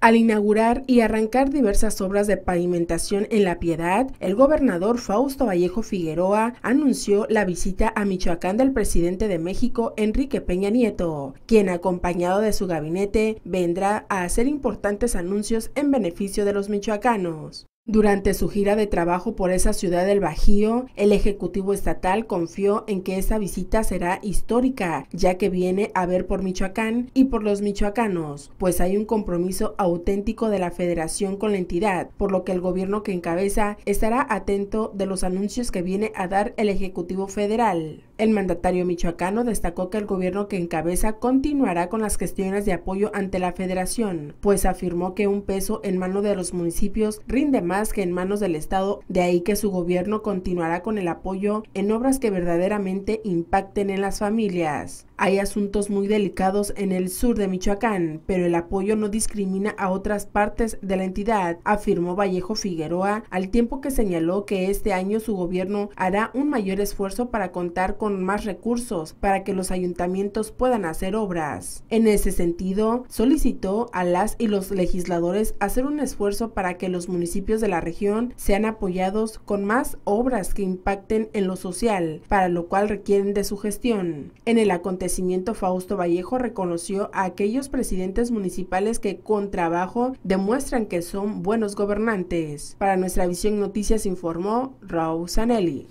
Al inaugurar y arrancar diversas obras de pavimentación en La Piedad, el gobernador Fausto Vallejo Figueroa anunció la visita a Michoacán del presidente de México, Enrique Peña Nieto, quien acompañado de su gabinete vendrá a hacer importantes anuncios en beneficio de los michoacanos. Durante su gira de trabajo por esa ciudad del Bajío, el Ejecutivo Estatal confió en que esa visita será histórica, ya que viene a ver por Michoacán y por los michoacanos, pues hay un compromiso auténtico de la federación con la entidad, por lo que el gobierno que encabeza estará atento de los anuncios que viene a dar el Ejecutivo Federal. El mandatario michoacano destacó que el gobierno que encabeza continuará con las gestiones de apoyo ante la federación, pues afirmó que un peso en mano de los municipios rinde más que en manos del Estado, de ahí que su gobierno continuará con el apoyo en obras que verdaderamente impacten en las familias. Hay asuntos muy delicados en el sur de Michoacán, pero el apoyo no discrimina a otras partes de la entidad, afirmó Vallejo Figueroa, al tiempo que señaló que este año su gobierno hará un mayor esfuerzo para contar con más recursos para que los ayuntamientos puedan hacer obras. En ese sentido, solicitó a las y los legisladores hacer un esfuerzo para que los municipios de la región sean apoyados con más obras que impacten en lo social, para lo cual requieren de su gestión. En el acontecimiento, Fausto Vallejo reconoció a aquellos presidentes municipales que con trabajo demuestran que son buenos gobernantes. Para nuestra visión noticias informó Raúl Sanelli.